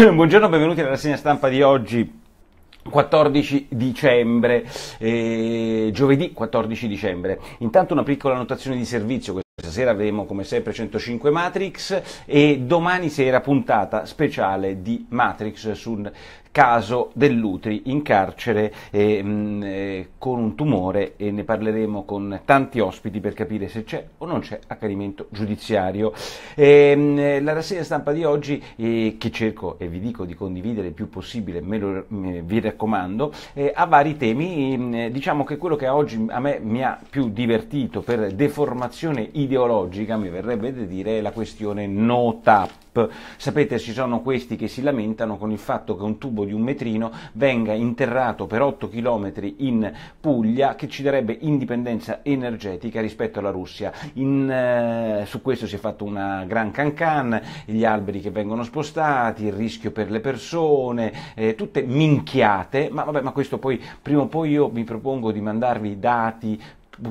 Buongiorno, benvenuti alla rassegna stampa di oggi. 14 dicembre, eh, giovedì 14 dicembre. Intanto una piccola notazione di servizio. Questa sera avremo come sempre 105 Matrix e domani sera puntata speciale di Matrix sul caso dell'Utri in carcere eh, mh, mm, con un tumore e ne parleremo con tanti ospiti per capire se c'è o non c'è accanimento giudiziario. E, mh, mm, la rassegna stampa di oggi, eh, che cerco e vi dico di condividere il più possibile, me lo, mh, mm, vi raccomando, eh, ha vari temi. diciamo che quello che oggi a me mi ha più divertito per deformazione ideologica, mi verrebbe da dire, è la questione no TAP. ASP. Sapete, ci sono questi che si lamentano con il fatto che un tubo di un metrino venga interrato per 8 km in Puglia, che ci darebbe indipendenza energetica rispetto alla Russia. In, eh, su questo si è fatto una gran cancan, gli alberi che vengono spostati, il rischio per le persone, eh, tutte minchiate, ma, vabbè, ma questo poi prima o poi io mi propongo di mandarvi dati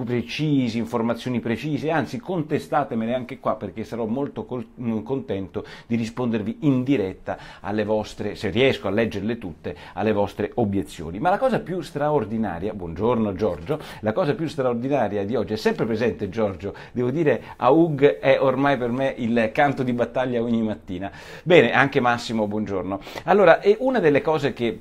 precisi, informazioni precise, anzi contestatemele anche qua perché sarò molto mm, contento di rispondervi in diretta alle vostre, se riesco a leggerle tutte, alle vostre obiezioni. Ma la cosa più straordinaria, buongiorno Giorgio, la cosa più straordinaria di oggi è sempre presente Giorgio, devo dire AUG è ormai per me il canto di battaglia ogni mattina. Bene, anche Massimo, buongiorno. Allora, è una delle cose che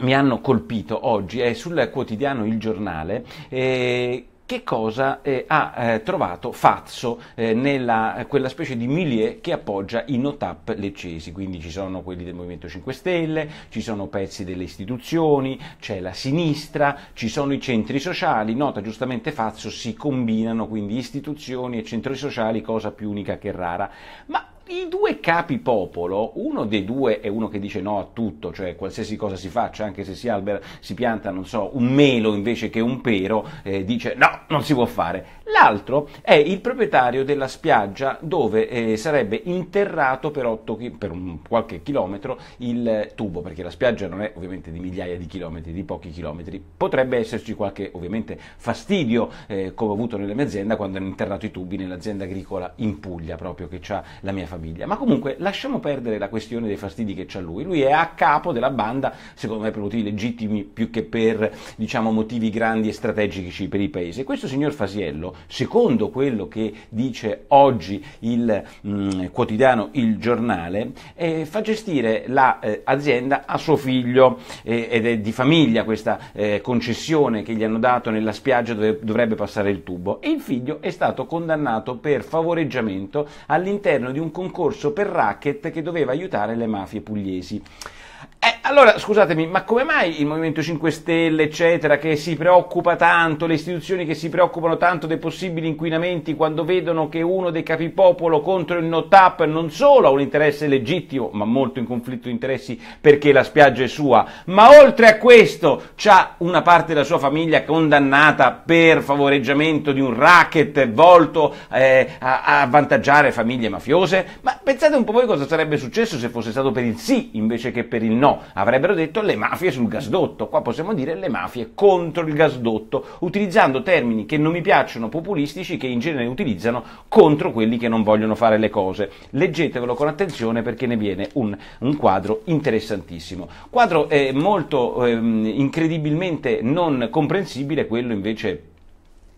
mi hanno colpito oggi è sul quotidiano Il Giornale. Eh, che cosa eh, ha eh, trovato Fazzo eh, nella quella specie di milieu che appoggia i NOTAP leccesi, quindi ci sono quelli del Movimento 5 Stelle, ci sono pezzi delle istituzioni, c'è la sinistra, ci sono i centri sociali, nota giustamente Fazzo si combinano quindi istituzioni e centri sociali, cosa più unica che rara, ma i due capi popolo, uno dei due è uno che dice no a tutto, cioè qualsiasi cosa si faccia, anche se si, albera, si pianta, non so, un melo invece che un pero, eh, dice no, non si può fare L'altro è il proprietario della spiaggia dove eh, sarebbe interrato per, 8 chi- per un, qualche chilometro il tubo, perché la spiaggia non è ovviamente di migliaia di chilometri, di pochi chilometri. Potrebbe esserci qualche ovviamente fastidio, eh, come ho avuto nella mia azienda quando hanno interrato i tubi nell'azienda agricola in Puglia, proprio che ha la mia famiglia. Ma comunque lasciamo perdere la questione dei fastidi che ha lui. Lui è a capo della banda, secondo me per motivi legittimi più che per diciamo, motivi grandi e strategici per il paese. Questo signor Fasiello secondo quello che dice oggi il mh, mm, quotidiano Il Giornale, eh, fa gestire l'azienda la, eh, a suo figlio eh, ed è di famiglia questa eh, concessione che gli hanno dato nella spiaggia dove dovrebbe passare il tubo e il figlio è stato condannato per favoreggiamento all'interno di un concorso per racket che doveva aiutare le mafie pugliesi. Eh, allora, scusatemi, ma come mai il Movimento 5 Stelle, eccetera, che si preoccupa tanto, le istituzioni che si preoccupano tanto dei possibili inquinamenti quando vedono che uno dei capipopolo contro il no-tap non solo ha un interesse legittimo, ma molto in conflitto di interessi perché la spiaggia è sua, ma oltre a questo c'ha una parte della sua famiglia condannata per favoreggiamento di un racket volto eh, a, a avvantaggiare famiglie mafiose? Ma pensate un po' voi cosa sarebbe successo se fosse stato per il sì invece che per il no avrebbero detto le mafie sul gasdotto, qua possiamo dire le mafie contro il gasdotto, utilizzando termini che non mi piacciono, populistici, che in genere utilizzano contro quelli che non vogliono fare le cose. Leggetevelo con attenzione perché ne viene un, un quadro interessantissimo. Quadro eh, molto eh, incredibilmente non comprensibile, quello invece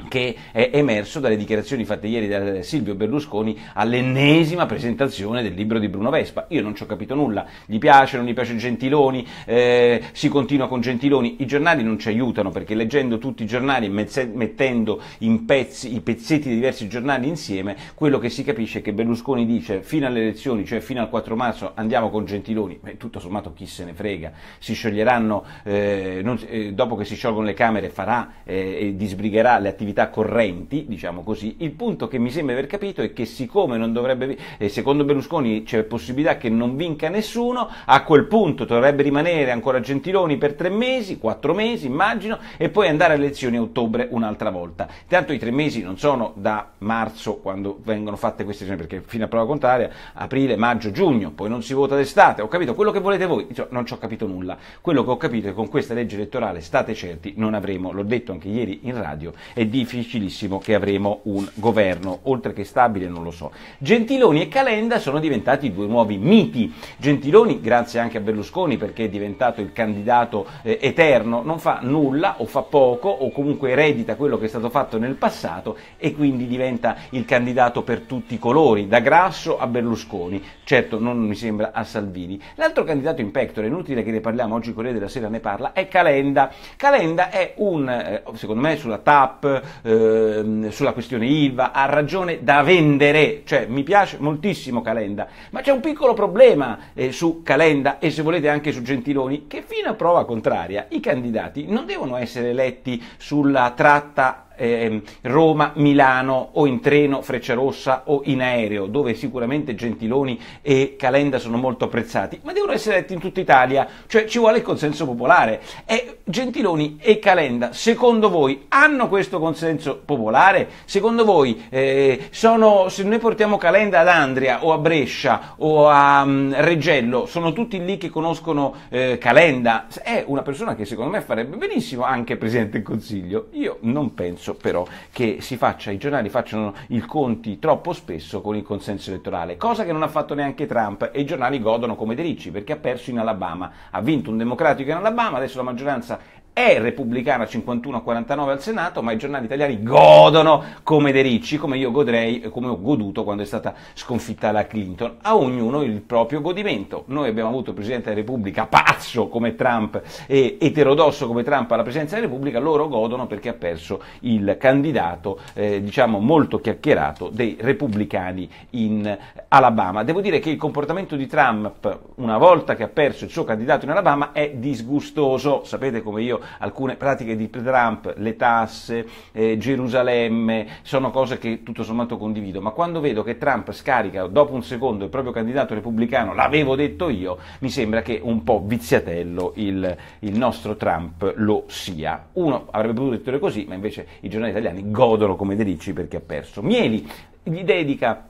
che è emerso dalle dichiarazioni fatte ieri da Silvio Berlusconi all'ennesima presentazione del libro di Bruno Vespa. Io non ci ho capito nulla, gli piace, non gli piace Gentiloni, eh, si continua con Gentiloni, i giornali non ci aiutano perché leggendo tutti i giornali e mettendo in pezzi, i pezzetti di diversi giornali insieme, quello che si capisce è che Berlusconi dice fino alle elezioni, cioè fino al 4 marzo andiamo con Gentiloni, Beh, tutto sommato chi se ne frega, si scioglieranno, eh, non, eh, dopo che si sciolgono le Camere farà eh, e disbrigherà le attività attività correnti, diciamo così, il punto che mi sembra aver capito è che siccome non dovrebbe, secondo Berlusconi c'è possibilità che non vinca nessuno, a quel punto dovrebbe rimanere ancora Gentiloni per tre mesi, quattro mesi immagino, e poi andare alle elezioni a ottobre un'altra volta. Tanto i tre mesi non sono da marzo quando vengono fatte queste elezioni, perché fino a prova contraria, aprile, maggio, giugno, poi non si vota d'estate, ho capito quello che volete voi, Insomma, non ci ho capito nulla. Quello che ho capito è che con questa legge elettorale, state certi, non avremo, l'ho detto anche ieri in radio, e di difficilissimo che avremo un governo, oltre che stabile non lo so. Gentiloni e Calenda sono diventati due nuovi miti. Gentiloni, grazie anche a Berlusconi perché è diventato il candidato eh, eterno, non fa nulla o fa poco o comunque eredita quello che è stato fatto nel passato e quindi diventa il candidato per tutti i colori, da Grasso a Berlusconi, certo non mi sembra a Salvini. L'altro candidato in pectore, inutile che ne parliamo, oggi Corriere della Sera ne parla, è Calenda. Calenda è un, eh, secondo me sulla TAP, eh, sulla questione ILVA, ha ragione da vendere, cioè mi piace moltissimo Calenda, ma c'è un piccolo problema eh, su Calenda e se volete anche su Gentiloni, che fino a prova contraria i candidati non devono essere eletti sulla tratta eh, Roma, Milano o in treno, Freccia Rossa o in aereo, dove sicuramente Gentiloni e Calenda sono molto apprezzati, ma devono essere letti in tutta Italia, cioè ci vuole il consenso popolare. E Gentiloni e Calenda, secondo voi, hanno questo consenso popolare? Secondo voi, eh, sono, se noi portiamo Calenda ad Andria o a Brescia o a um, mm, Reggello, sono tutti lì che conoscono eh, Calenda? È una persona che secondo me farebbe benissimo anche Presidente del Consiglio? Io non penso senso però che si faccia, i giornali facciano i conti troppo spesso con il consenso elettorale, cosa che non ha fatto neanche Trump e i giornali godono come dei ricci perché ha perso in Alabama, ha vinto un democratico in Alabama, adesso la maggioranza è repubblicana 51-49 al Senato, ma i giornali italiani godono come dei Ricci, come io godrei, e eh, come ho goduto quando è stata sconfitta la Clinton. A ognuno il proprio godimento. Noi abbiamo avuto il Presidente della Repubblica pazzo come Trump e eterodosso come Trump alla Presidenza della Repubblica, loro godono perché ha perso il candidato, eh, diciamo, molto chiacchierato dei repubblicani in Alabama. Devo dire che il comportamento di Trump, una volta che ha perso il suo candidato in Alabama, è disgustoso. Sapete come io alcune pratiche di Trump, le tasse, eh, Gerusalemme, sono cose che tutto sommato condivido, ma quando vedo che Trump scarica dopo un secondo il proprio candidato repubblicano, l'avevo detto io, mi sembra che un po' viziatello il, il nostro Trump lo sia. Uno avrebbe potuto dire così, ma invece i giornali italiani godono come delici perché ha perso. Mieli gli dedica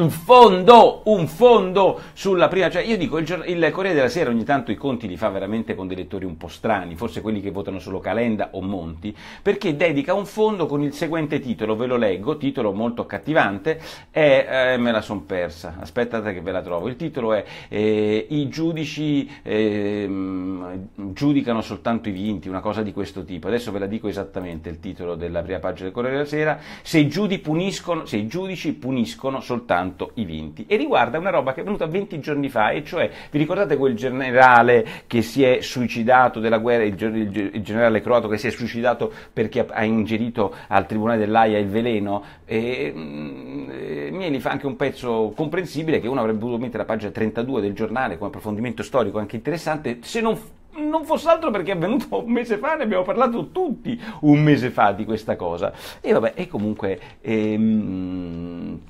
un fondo, un fondo sulla prima, cioè io dico il, il Corriere della Sera ogni tanto i conti li fa veramente con dei lettori un po' strani, forse quelli che votano solo Calenda o Monti, perché dedica un fondo con il seguente titolo, ve lo leggo, titolo molto accattivante, è, eh, me la son persa, aspettate che ve la trovo, il titolo è eh, i giudici eh, giudicano soltanto i vinti, una cosa di questo tipo, adesso ve la dico esattamente il titolo della prima pagina del Corriere della Sera, se i puniscono, se i giudici puniscono soltanto soltanto i vinti e riguarda una roba che è venuta 20 giorni fa e cioè vi ricordate quel generale che si è suicidato della guerra, il, il, il generale croato che si è suicidato perché ha, ha ingerito al tribunale dell'AIA il veleno? E, mm, e, Mieli fa anche un pezzo comprensibile che uno avrebbe potuto mettere la pagina 32 del giornale come approfondimento storico anche interessante se non non fosse altro perché è avvenuto un mese fa, ne abbiamo parlato tutti un mese fa di questa cosa. E vabbè, e comunque... Ehm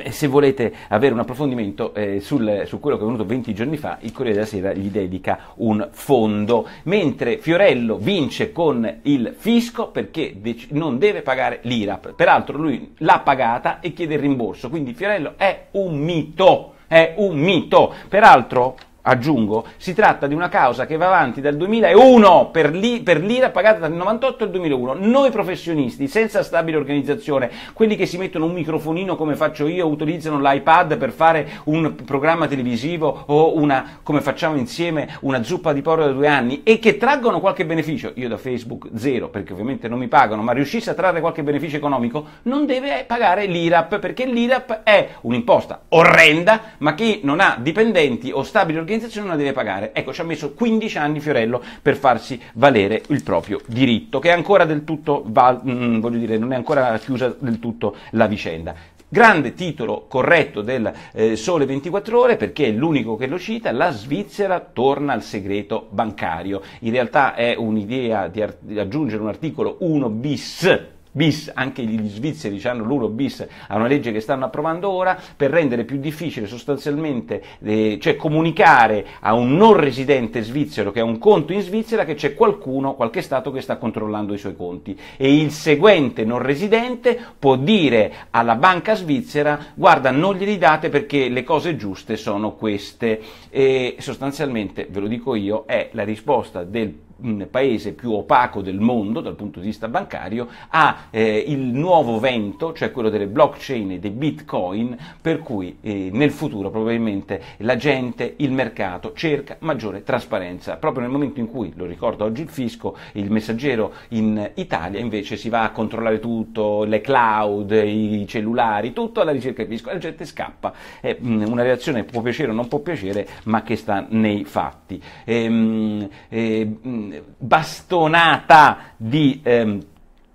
eh, se volete avere un approfondimento eh, sul, su quello che è venuto 20 giorni fa, il Corriere della Sera gli dedica un fondo, mentre Fiorello vince con il fisco perché dec- non deve pagare l'IRAP, peraltro lui l'ha pagata e chiede il rimborso, quindi Fiorello è un mito, è un mito, peraltro aggiungo, si tratta di una causa che va avanti dal 2001 per, li, per l'IRA pagata dal 98 al 2001. Noi professionisti, senza stabile organizzazione, quelli che si mettono un microfonino come faccio io, utilizzano l'iPad per fare un programma televisivo o una, come facciamo insieme, una zuppa di porro da due anni e che traggono qualche beneficio, io da Facebook zero perché ovviamente non mi pagano, ma riuscisse a trarre qualche beneficio economico, non deve pagare l'IRAP perché l'IRAP è un'imposta orrenda ma che non ha dipendenti o stabili organizzazioni l'organizzazione non la deve pagare. Ecco, ci ha messo 15 anni Fiorello per farsi valere il proprio diritto, che è ancora del tutto, val- mh, mm, mm, voglio dire, non è ancora chiusa del tutto la vicenda. Grande titolo corretto del eh, Sole 24 Ore perché è l'unico che lo cita, la Svizzera torna al segreto bancario. In realtà è un'idea di, ar- di aggiungere un articolo 1 bis bis, anche gli svizzeri hanno loro bis a una legge che stanno approvando ora, per rendere più difficile sostanzialmente eh, cioè comunicare a un non residente svizzero che ha un conto in Svizzera che c'è qualcuno, qualche Stato che sta controllando i suoi conti e il seguente non residente può dire alla banca svizzera guarda non glieli date perché le cose giuste sono queste e sostanzialmente, ve lo dico io, è la risposta del un paese più opaco del mondo dal punto di vista bancario, ha eh, il nuovo vento, cioè quello delle blockchain e dei bitcoin, per cui eh, nel futuro probabilmente la gente, il mercato cerca maggiore trasparenza, proprio nel momento in cui, lo ricorda oggi il fisco, il messaggero in Italia invece si va a controllare tutto, le cloud, i cellulari, tutto alla ricerca del fisco, la gente scappa, è eh, una reazione può piacere o non può piacere, ma che sta nei fatti. E, ehm, e, eh, bastonata di ehm,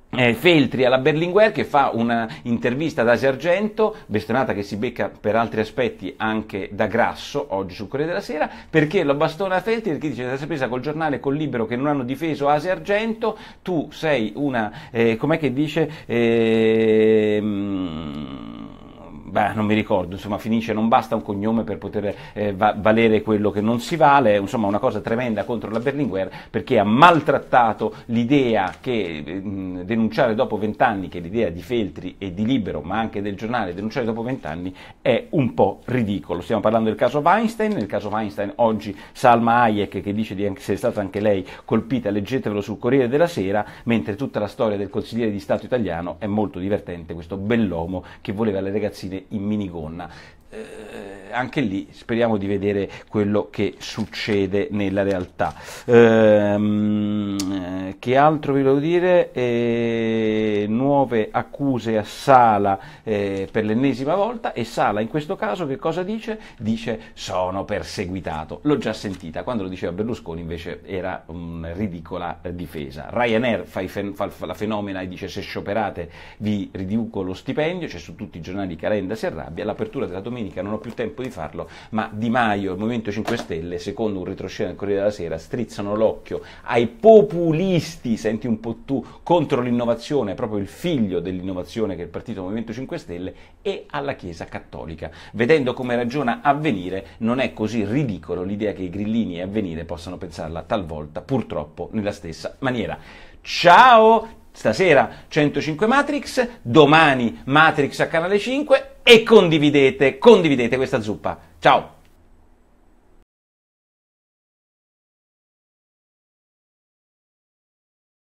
eh, Feltri alla Berlinguer che fa un'intervista da Sargento, bestonata che si becca per altri aspetti anche da Grasso, oggi sul Corriere della Sera, perché lo bastona Feltri perché dice che la spesa col giornale, col libero che non hanno difeso a Sargento, tu sei una, eh, com'è che dice, eh, mh, beh, non mi ricordo, insomma finisce non basta un cognome per poter eh, va- valere quello che non si vale, insomma una cosa tremenda contro la Berlinguer perché ha maltrattato l'idea che mh, ehm, denunciare dopo vent'anni, che l'idea di Feltri e di Libero, ma anche del giornale, denunciare dopo vent'anni è un po' ridicolo. Stiamo parlando del caso Weinstein, nel caso Weinstein oggi Salma Hayek che dice di essere stata anche lei colpita, leggetevelo sul Corriere della Sera, mentre tutta la storia del consigliere di Stato italiano è molto divertente, questo bell'uomo che voleva le ragazzine in minigonna. Eh, anche lì speriamo di vedere quello che succede nella realtà. Ehm, eh, che altro vi devo dire? Eh, nuove accuse a Sala eh, per l'ennesima volta e Sala in questo caso che cosa dice? Dice sono perseguitato. L'ho già sentita, quando lo diceva Berlusconi invece era una ridicola eh, difesa. Ryanair fa, fen- fa la fenomena e dice se scioperate vi riduco lo stipendio, c'è su tutti i giornali Calenda si arrabbia, l'apertura della domenica non ho più tempo tempo di farlo, ma Di Maio e il Movimento 5 Stelle, secondo un retroscena del Corriere della Sera, strizzano l'occhio ai populisti, senti un po' tu, contro l'innovazione, proprio il figlio dell'innovazione che è il partito Movimento 5 Stelle, e alla Chiesa Cattolica. Vedendo come ragiona avvenire, non è così ridicolo l'idea che i grillini e avvenire possano pensarla talvolta, purtroppo, nella stessa maniera. Ciao! Stasera 105 Matrix, domani Matrix a canale 5 e condividete, condividete questa zuppa. Ciao!